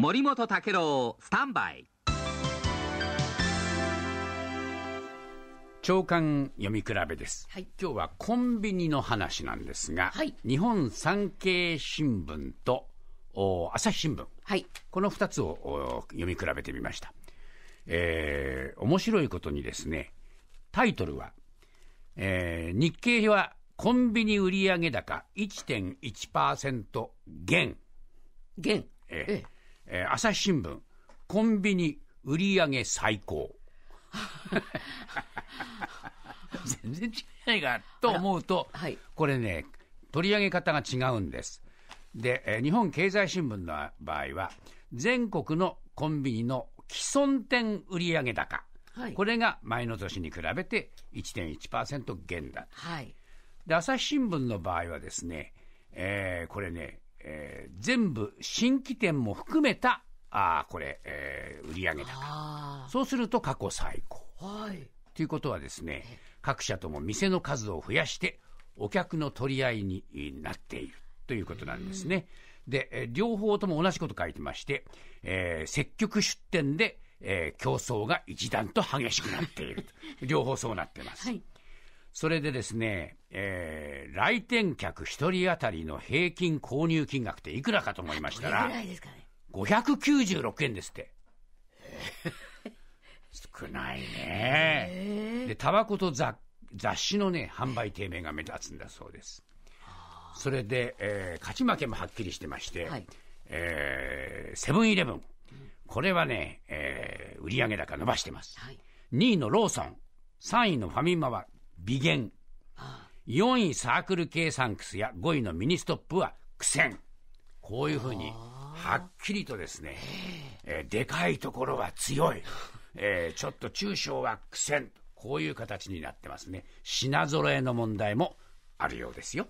森本武郎スタンバイ長官読み比べです、はい、今日はコンビニの話なんですが、はい、日本産経新聞と朝日新聞、はい、この2つを読み比べてみました、えー、面白いことにですねタイトルは、えー、日経はコンビニ売上高1.1%減減、えええええー、朝日新聞、コンビニ売り上げ最高。全然違いないがと思うと、はい、これね、取り上げ方が違うんです。で、えー、日本経済新聞の場合は、全国のコンビニの既存店売上高、はい、これが前の年に比べて1.1%減だ。はい、で、朝日新聞の場合はですね、えー、これね、えー、全部新規店も含めた、あこれ、えー、売上高。そうすると過去最高。はい。ということはですね、各社とも店の数を増やして、お客の取り合いになっているということなんですね。で、両方とも同じこと書いてまして、えー、積極出店で、えー、競争が一段と激しくなっている。両方そうなってます。はい、それでですね、えー来店客1人当たりの平均購入金額っていくらかと思いましたら、らね、596円ですって。少ないね。で、タバコと雑誌のね、販売低迷が目立つんだそうです。それで、えー、勝ち負けもはっきりしてまして、はい、えー、セブンイレブン、これはね、えー、売上高伸ばしてます。はい、2位のローソン、3位のファミマは微減。4位サークル系サンクスや5位のミニストップは苦戦。こういうふうに、はっきりとですね、えー、でかいところは強い、えー、ちょっと中小は苦戦、こういう形になってますね。品揃えの問題もあるようですよ。